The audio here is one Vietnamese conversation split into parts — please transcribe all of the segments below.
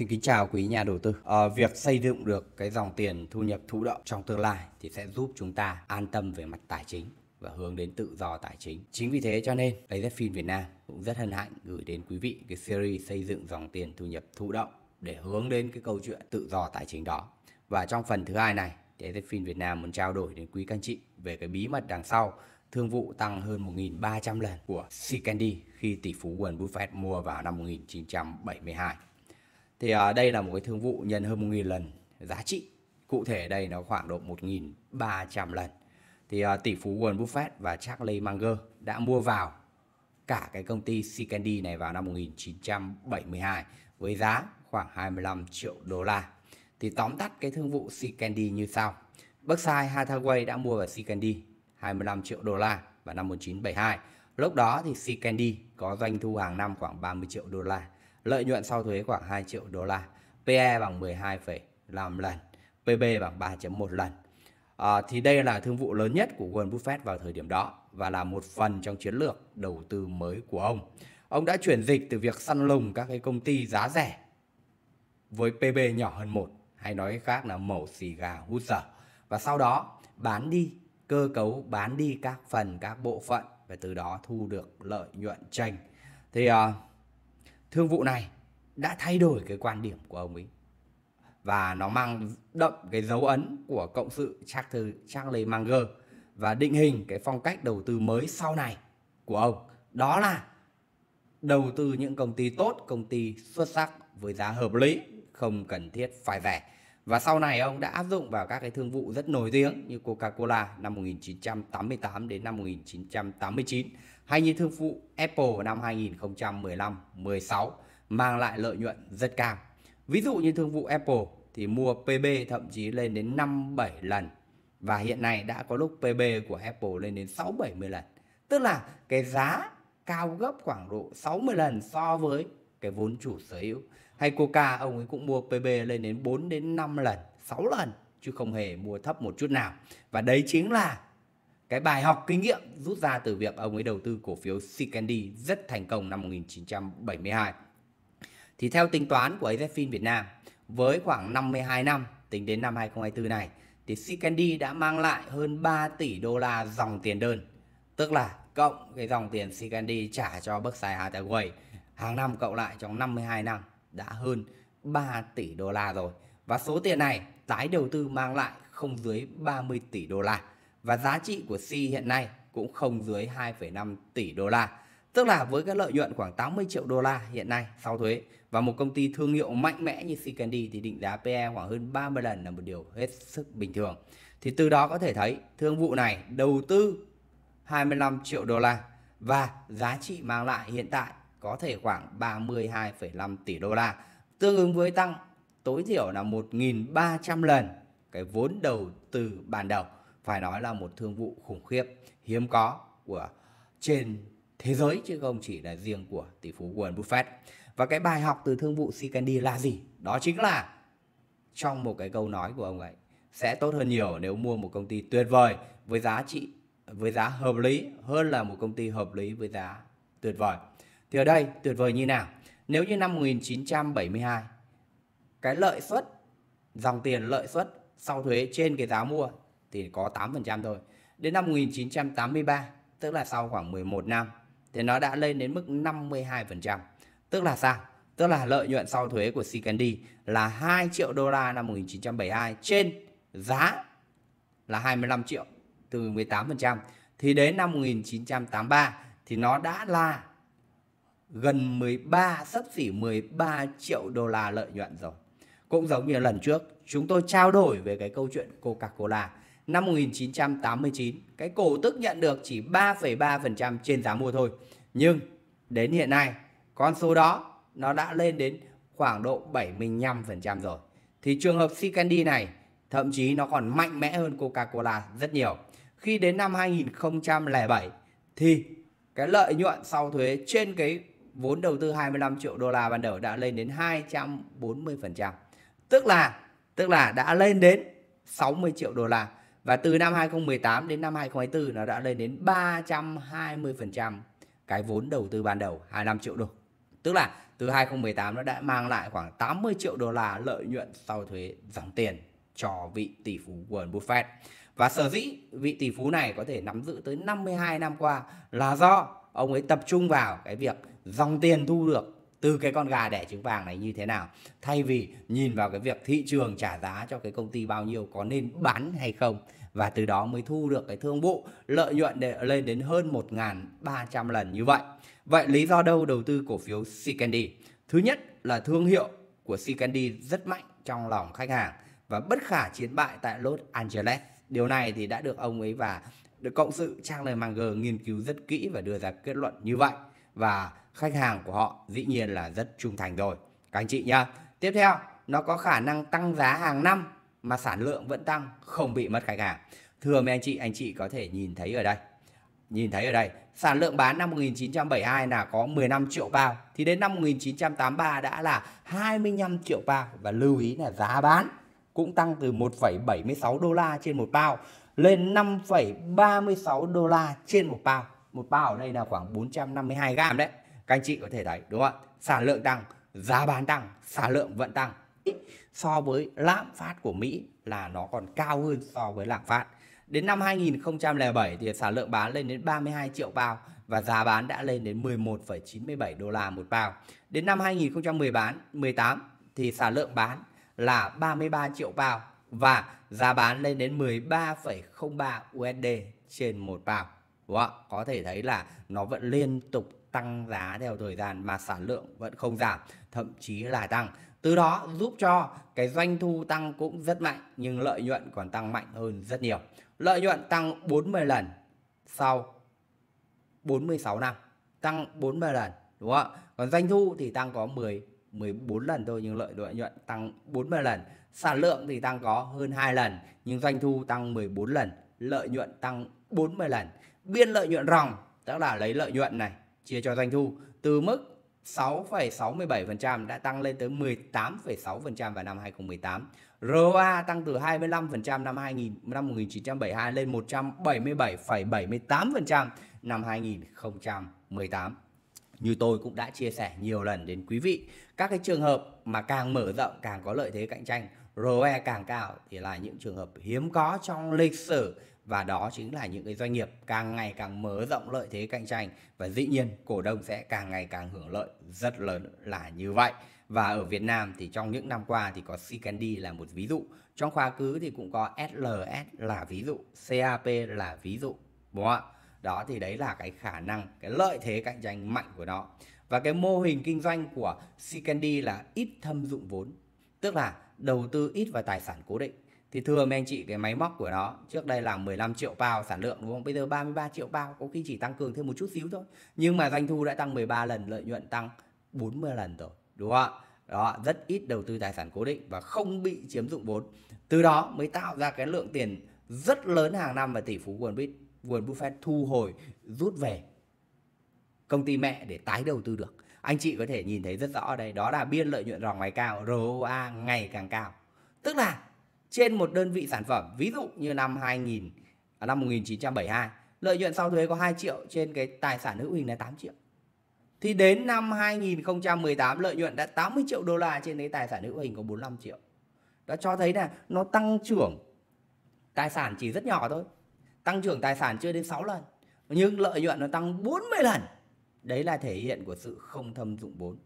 Xin kính chào quý nhà đầu tư. À, việc xây dựng được cái dòng tiền thu nhập thụ động trong tương lai thì sẽ giúp chúng ta an tâm về mặt tài chính và hướng đến tự do tài chính. Chính vì thế cho nên AZFIN Việt Nam cũng rất hân hạnh gửi đến quý vị cái series xây dựng dòng tiền thu nhập thụ động để hướng đến cái câu chuyện tự do tài chính đó. Và trong phần thứ hai này thì AZFIN Việt Nam muốn trao đổi đến quý các anh chị về cái bí mật đằng sau thương vụ tăng hơn 1.300 lần của Sikendi khi tỷ phú Warren Buffett mua vào năm 1972 thì à, đây là một cái thương vụ nhân hơn 1.000 lần giá trị cụ thể đây nó khoảng độ 1.300 lần thì à, tỷ phú Warren Buffett và Charlie Munger đã mua vào cả cái công ty Candy này vào năm 1972 với giá khoảng 25 triệu đô la. Thì tóm tắt cái thương vụ Candy như sau. Berkshire Hathaway đã mua vào Candy 25 triệu đô la vào năm 1972. Lúc đó thì Candy có doanh thu hàng năm khoảng 30 triệu đô la lợi nhuận sau thuế khoảng 2 triệu đô la, PE bằng 12,5 lần, PB bằng 3.1 lần. À, thì đây là thương vụ lớn nhất của Warren Buffett vào thời điểm đó và là một phần trong chiến lược đầu tư mới của ông. Ông đã chuyển dịch từ việc săn lùng các cái công ty giá rẻ với PB nhỏ hơn một hay nói khác là mẩu xì gà hút dở và sau đó bán đi cơ cấu bán đi các phần các bộ phận và từ đó thu được lợi nhuận tranh thì uh, thương vụ này đã thay đổi cái quan điểm của ông ấy và nó mang đậm cái dấu ấn của cộng sự Charles, Charles Munger và định hình cái phong cách đầu tư mới sau này của ông đó là đầu tư những công ty tốt, công ty xuất sắc với giá hợp lý, không cần thiết phải rẻ. Và sau này ông đã áp dụng vào các cái thương vụ rất nổi tiếng như Coca-Cola năm 1988 đến năm 1989 hay như thương vụ Apple năm 2015-16 mang lại lợi nhuận rất cao. Ví dụ như thương vụ Apple thì mua PB thậm chí lên đến 5-7 lần và hiện nay đã có lúc PB của Apple lên đến 6-70 lần. Tức là cái giá cao gấp khoảng độ 60 lần so với cái vốn chủ sở hữu. Hay Coca ông ấy cũng mua PB lên đến 4 đến 5 lần, 6 lần chứ không hề mua thấp một chút nào. Và đấy chính là cái bài học kinh nghiệm rút ra từ việc ông ấy đầu tư cổ phiếu Sikendi rất thành công năm 1972. Thì theo tính toán của AZFIN Việt Nam, với khoảng 52 năm tính đến năm 2024 này, thì Sikendi đã mang lại hơn 3 tỷ đô la dòng tiền đơn, tức là cộng cái dòng tiền Sikendi trả cho Berkshire Hathaway hàng năm cộng lại trong 52 năm đã hơn 3 tỷ đô la rồi. Và số tiền này tái đầu tư mang lại không dưới 30 tỷ đô la và giá trị của C hiện nay cũng không dưới 2,5 tỷ đô la. Tức là với cái lợi nhuận khoảng 80 triệu đô la hiện nay sau thuế và một công ty thương hiệu mạnh mẽ như C Candy thì định giá PE khoảng hơn 30 lần là một điều hết sức bình thường. Thì từ đó có thể thấy thương vụ này đầu tư 25 triệu đô la và giá trị mang lại hiện tại có thể khoảng 32,5 tỷ đô la, tương ứng với tăng tối thiểu là 1.300 lần cái vốn đầu tư ban đầu phải nói là một thương vụ khủng khiếp hiếm có của trên thế giới chứ không chỉ là riêng của tỷ phú Warren Buffett. Và cái bài học từ thương vụ Sikendi là gì? Đó chính là trong một cái câu nói của ông ấy sẽ tốt hơn nhiều nếu mua một công ty tuyệt vời với giá trị với giá hợp lý hơn là một công ty hợp lý với giá tuyệt vời. Thì ở đây tuyệt vời như nào? Nếu như năm 1972 cái lợi suất dòng tiền lợi suất sau thuế trên cái giá mua thì có 8% thôi. Đến năm 1983, tức là sau khoảng 11 năm, thì nó đã lên đến mức 52%. Tức là sao? Tức là lợi nhuận sau thuế của Sikendi là 2 triệu đô la năm 1972 trên giá là 25 triệu từ 18%. Thì đến năm 1983 thì nó đã là gần 13, sắp xỉ 13 triệu đô la lợi nhuận rồi. Cũng giống như lần trước, chúng tôi trao đổi về cái câu chuyện Coca-Cola năm 1989, cái cổ tức nhận được chỉ 3,3% trên giá mua thôi. Nhưng đến hiện nay, con số đó nó đã lên đến khoảng độ 75% rồi. Thì trường hợp candy này thậm chí nó còn mạnh mẽ hơn Coca-Cola rất nhiều. Khi đến năm 2007 thì cái lợi nhuận sau thuế trên cái vốn đầu tư 25 triệu đô la ban đầu đã lên đến 240%. Tức là tức là đã lên đến 60 triệu đô la và từ năm 2018 đến năm 2024 nó đã lên đến 320% cái vốn đầu tư ban đầu 25 triệu đô. Tức là từ 2018 nó đã mang lại khoảng 80 triệu đô la lợi nhuận sau thuế dòng tiền cho vị tỷ phú Warren Buffett. Và sở dĩ vị tỷ phú này có thể nắm giữ tới 52 năm qua là do ông ấy tập trung vào cái việc dòng tiền thu được từ cái con gà đẻ trứng vàng này như thế nào thay vì nhìn vào cái việc thị trường trả giá cho cái công ty bao nhiêu có nên bán hay không và từ đó mới thu được cái thương vụ lợi nhuận để lên đến hơn 1.300 lần như vậy. Vậy lý do đâu đầu tư cổ phiếu Candy? Thứ nhất là thương hiệu của Candy rất mạnh trong lòng khách hàng và bất khả chiến bại tại Los Angeles. Điều này thì đã được ông ấy và được cộng sự Charles Munger nghiên cứu rất kỹ và đưa ra kết luận như vậy và khách hàng của họ dĩ nhiên là rất trung thành rồi các anh chị nhá tiếp theo nó có khả năng tăng giá hàng năm mà sản lượng vẫn tăng không bị mất khách hàng thưa mấy anh chị anh chị có thể nhìn thấy ở đây nhìn thấy ở đây sản lượng bán năm 1972 là có 15 triệu bao thì đến năm 1983 đã là 25 triệu bao và lưu ý là giá bán cũng tăng từ 1,76 đô la trên một bao lên 5,36 đô la trên một bao một bao ở đây là khoảng 452 gram đấy các anh chị có thể thấy đúng không ạ sản lượng tăng giá bán tăng sản lượng vận tăng so với lạm phát của Mỹ là nó còn cao hơn so với lạm phát đến năm 2007 thì sản lượng bán lên đến 32 triệu bao và giá bán đã lên đến 11,97 đô la một bao. Đến năm 2018 thì sản lượng bán là 33 triệu bao và giá bán lên đến 13,03 USD trên một bao ạ có thể thấy là nó vẫn liên tục tăng giá theo thời gian mà sản lượng vẫn không giảm thậm chí là tăng từ đó giúp cho cái doanh thu tăng cũng rất mạnh nhưng lợi nhuận còn tăng mạnh hơn rất nhiều lợi nhuận tăng 40 lần sau 46 năm tăng 40 lần đúng không ạ còn doanh thu thì tăng có 10 14 lần thôi nhưng lợi lợi nhuận tăng 40 lần sản lượng thì tăng có hơn 2 lần nhưng doanh thu tăng 14 lần lợi nhuận tăng 40 lần. Biên lợi nhuận ròng tức là lấy lợi nhuận này chia cho doanh thu từ mức 6,67% đã tăng lên tới 18,6% vào năm 2018. ROA tăng từ 25% năm 2000 năm 1972 lên 177,78% năm 2018. Như tôi cũng đã chia sẻ nhiều lần đến quý vị, các cái trường hợp mà càng mở rộng càng có lợi thế cạnh tranh, ROE càng cao thì là những trường hợp hiếm có trong lịch sử và đó chính là những cái doanh nghiệp càng ngày càng mở rộng lợi thế cạnh tranh và dĩ nhiên cổ đông sẽ càng ngày càng hưởng lợi rất lớn là như vậy và ở Việt Nam thì trong những năm qua thì có Sikendi là một ví dụ trong quá khứ thì cũng có SLS là ví dụ CAP là ví dụ đúng không ạ đó thì đấy là cái khả năng cái lợi thế cạnh tranh mạnh của nó và cái mô hình kinh doanh của Sikendi là ít thâm dụng vốn tức là đầu tư ít vào tài sản cố định thì thường anh chị cái máy móc của nó trước đây là 15 triệu bao sản lượng đúng không bây giờ 33 triệu bao có khi chỉ tăng cường thêm một chút xíu thôi nhưng mà doanh thu đã tăng 13 lần lợi nhuận tăng 40 lần rồi đúng không đó rất ít đầu tư tài sản cố định và không bị chiếm dụng vốn từ đó mới tạo ra cái lượng tiền rất lớn hàng năm và tỷ phú Warren Buffett, Warren Buffett thu hồi rút về công ty mẹ để tái đầu tư được anh chị có thể nhìn thấy rất rõ đây đó là biên lợi nhuận ròng ngày cao ROA ngày càng cao tức là trên một đơn vị sản phẩm. Ví dụ như năm 2000 à, năm 1972, lợi nhuận sau thuế có 2 triệu trên cái tài sản hữu hình là 8 triệu. Thì đến năm 2018 lợi nhuận đã 80 triệu đô la trên cái tài sản hữu hình có 45 triệu. Đó cho thấy là nó tăng trưởng tài sản chỉ rất nhỏ thôi. Tăng trưởng tài sản chưa đến 6 lần. Nhưng lợi nhuận nó tăng 40 lần. Đấy là thể hiện của sự không thâm dụng vốn.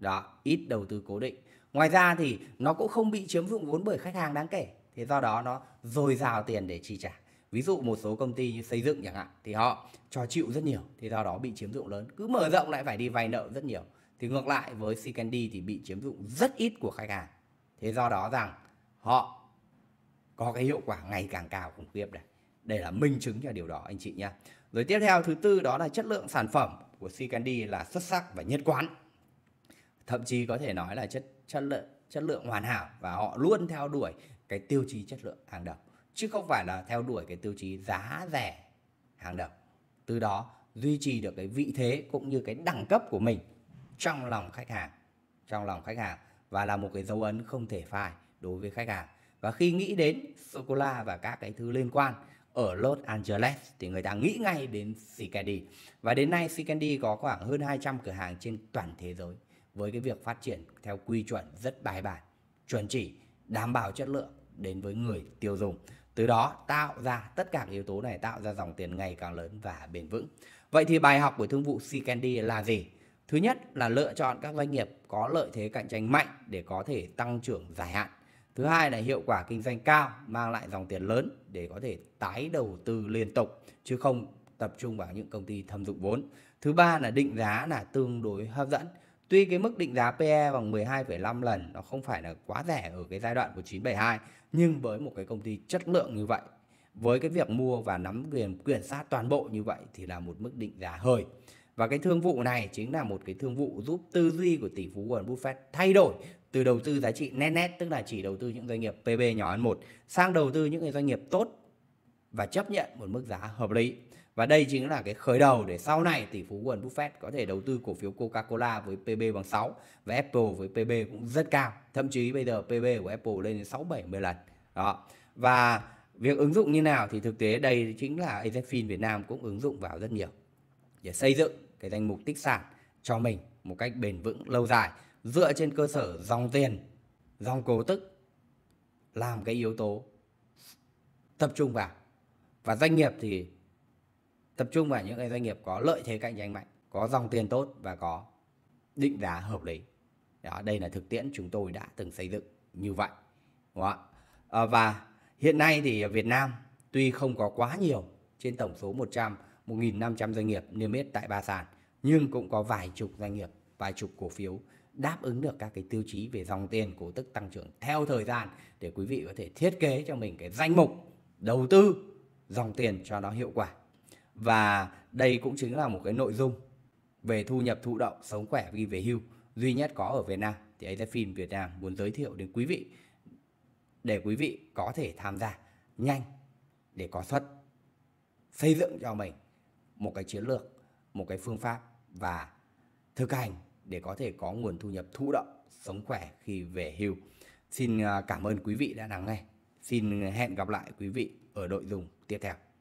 Đó, ít đầu tư cố định ngoài ra thì nó cũng không bị chiếm dụng vốn bởi khách hàng đáng kể thế do đó nó dồi dào tiền để chi trả ví dụ một số công ty như xây dựng chẳng hạn thì họ cho chịu rất nhiều thì do đó bị chiếm dụng lớn cứ mở rộng lại phải đi vay nợ rất nhiều thì ngược lại với Sikendi thì bị chiếm dụng rất ít của khách hàng thế do đó rằng họ có cái hiệu quả ngày càng cao khủng khiếp đây đây là minh chứng cho điều đó anh chị nhé rồi tiếp theo thứ tư đó là chất lượng sản phẩm của Sikendi là xuất sắc và nhất quán thậm chí có thể nói là chất chất lượng chất lượng hoàn hảo và họ luôn theo đuổi cái tiêu chí chất lượng hàng đầu chứ không phải là theo đuổi cái tiêu chí giá rẻ hàng đầu từ đó duy trì được cái vị thế cũng như cái đẳng cấp của mình trong lòng khách hàng trong lòng khách hàng và là một cái dấu ấn không thể phai đối với khách hàng và khi nghĩ đến sô cô la và các cái thứ liên quan ở Los Angeles thì người ta nghĩ ngay đến Sikendi và đến nay Sikendi có khoảng hơn 200 cửa hàng trên toàn thế giới với cái việc phát triển theo quy chuẩn rất bài bản, chuẩn chỉ, đảm bảo chất lượng đến với người tiêu dùng. Từ đó tạo ra tất cả yếu tố này tạo ra dòng tiền ngày càng lớn và bền vững. Vậy thì bài học của thương vụ Candy là gì? Thứ nhất là lựa chọn các doanh nghiệp có lợi thế cạnh tranh mạnh để có thể tăng trưởng dài hạn. Thứ hai là hiệu quả kinh doanh cao mang lại dòng tiền lớn để có thể tái đầu tư liên tục chứ không tập trung vào những công ty thâm dụng vốn. Thứ ba là định giá là tương đối hấp dẫn. Tuy cái mức định giá PE bằng 12,5 lần nó không phải là quá rẻ ở cái giai đoạn của 972 nhưng với một cái công ty chất lượng như vậy với cái việc mua và nắm quyền quyền sát toàn bộ như vậy thì là một mức định giá hơi Và cái thương vụ này chính là một cái thương vụ giúp tư duy của tỷ phú Warren Buffett thay đổi từ đầu tư giá trị net net tức là chỉ đầu tư những doanh nghiệp PB nhỏ hơn 1 sang đầu tư những cái doanh nghiệp tốt và chấp nhận một mức giá hợp lý. Và đây chính là cái khởi đầu để sau này tỷ phú Warren Buffett có thể đầu tư cổ phiếu Coca-Cola với PB bằng 6 và Apple với PB cũng rất cao. Thậm chí bây giờ PB của Apple lên đến 6 7 lần. Đó. Và việc ứng dụng như nào thì thực tế đây chính là AZFIN Việt Nam cũng ứng dụng vào rất nhiều để xây dựng cái danh mục tích sản cho mình một cách bền vững lâu dài dựa trên cơ sở dòng tiền, dòng cổ tức làm cái yếu tố tập trung vào và doanh nghiệp thì tập trung vào những cái doanh nghiệp có lợi thế cạnh tranh mạnh có dòng tiền tốt và có định giá hợp lý đó đây là thực tiễn chúng tôi đã từng xây dựng như vậy đúng không? À, và hiện nay thì Việt Nam tuy không có quá nhiều trên tổng số 100 1.500 doanh nghiệp niêm yết tại ba sàn nhưng cũng có vài chục doanh nghiệp vài chục cổ phiếu đáp ứng được các cái tiêu chí về dòng tiền cổ tức tăng trưởng theo thời gian để quý vị có thể thiết kế cho mình cái danh mục đầu tư dòng tiền cho nó hiệu quả và đây cũng chính là một cái nội dung về thu nhập thụ động sống khỏe khi về hưu duy nhất có ở Việt Nam thì ấy là phim Việt Nam muốn giới thiệu đến quý vị để quý vị có thể tham gia nhanh để có suất xây dựng cho mình một cái chiến lược một cái phương pháp và thực hành để có thể có nguồn thu nhập thụ động sống khỏe khi về hưu xin à, cảm ơn quý vị đã lắng nghe xin hẹn gặp lại quý vị ở nội dung tiếp theo.